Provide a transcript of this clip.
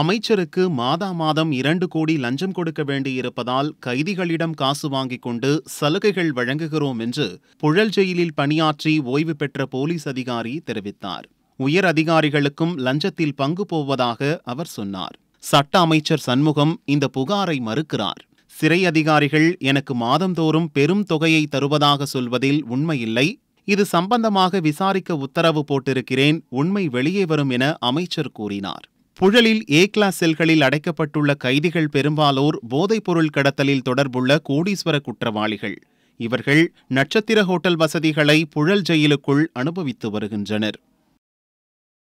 அமைச்சருக்கு மாதா மாதம் இரண்டு கோடி லஞ்சம் கொடுக்க வேண்டியிருப்பதால் கைதிகளிடம் காசு வாங்கிக் கொண்டு சலுகைகள் வழங்குகிறோம் என்று புழல் ஜெயிலில் பணியாற்றி ஓய்வு பெற்ற போலீஸ் அதிகாரி தெரிவித்தார் உயர் அதிகாரிகளுக்கும் லஞ்சத்தில் பங்கு போவதாக அவர் சொன்னார் சட்ட அமைச்சர் சண்முகம் இந்த புகாரை மறுக்கிறார் சிறை அதிகாரிகள் எனக்கு மாதந்தோறும் பெரும் தொகையை தருவதாக சொல்வதில் உண்மையில்லை இது சம்பந்தமாக விசாரிக்க உத்தரவு போட்டிருக்கிறேன் உண்மை வெளியே வரும் என அமைச்சர் கூறினார் புழலில் ஏ கிளாஸ் செல்களில் அடைக்கப்பட்டுள்ள கைதிகள் பெரும்பாலோர் போதைப்பொருள் கடத்தலில் தொடர்புள்ள கோடீஸ்வர குற்றவாளிகள் இவர்கள் நட்சத்திர ஹோட்டல் வசதிகளை புழல் ஜெயிலுக்குள் அனுபவித்து வருகின்றனர்